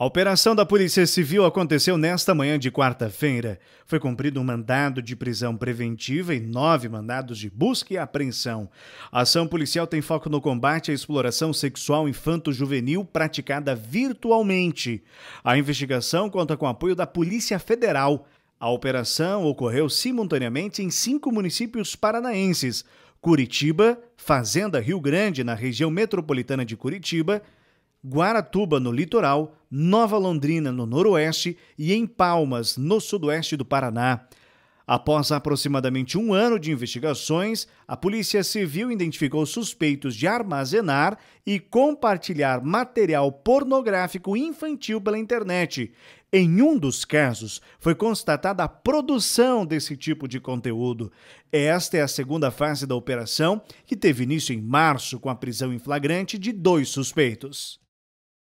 A operação da Polícia Civil aconteceu nesta manhã de quarta-feira. Foi cumprido um mandado de prisão preventiva e nove mandados de busca e apreensão. A ação policial tem foco no combate à exploração sexual infanto-juvenil praticada virtualmente. A investigação conta com apoio da Polícia Federal. A operação ocorreu simultaneamente em cinco municípios paranaenses: Curitiba, Fazenda Rio Grande, na região metropolitana de Curitiba. Guaratuba, no litoral, Nova Londrina, no noroeste e em Palmas, no sudoeste do Paraná. Após aproximadamente um ano de investigações, a Polícia Civil identificou suspeitos de armazenar e compartilhar material pornográfico infantil pela internet. Em um dos casos, foi constatada a produção desse tipo de conteúdo. Esta é a segunda fase da operação, que teve início em março com a prisão em flagrante de dois suspeitos.